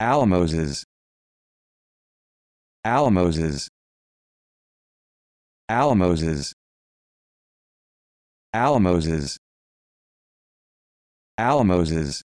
alamoses alamoses alamoses alamoses alamoses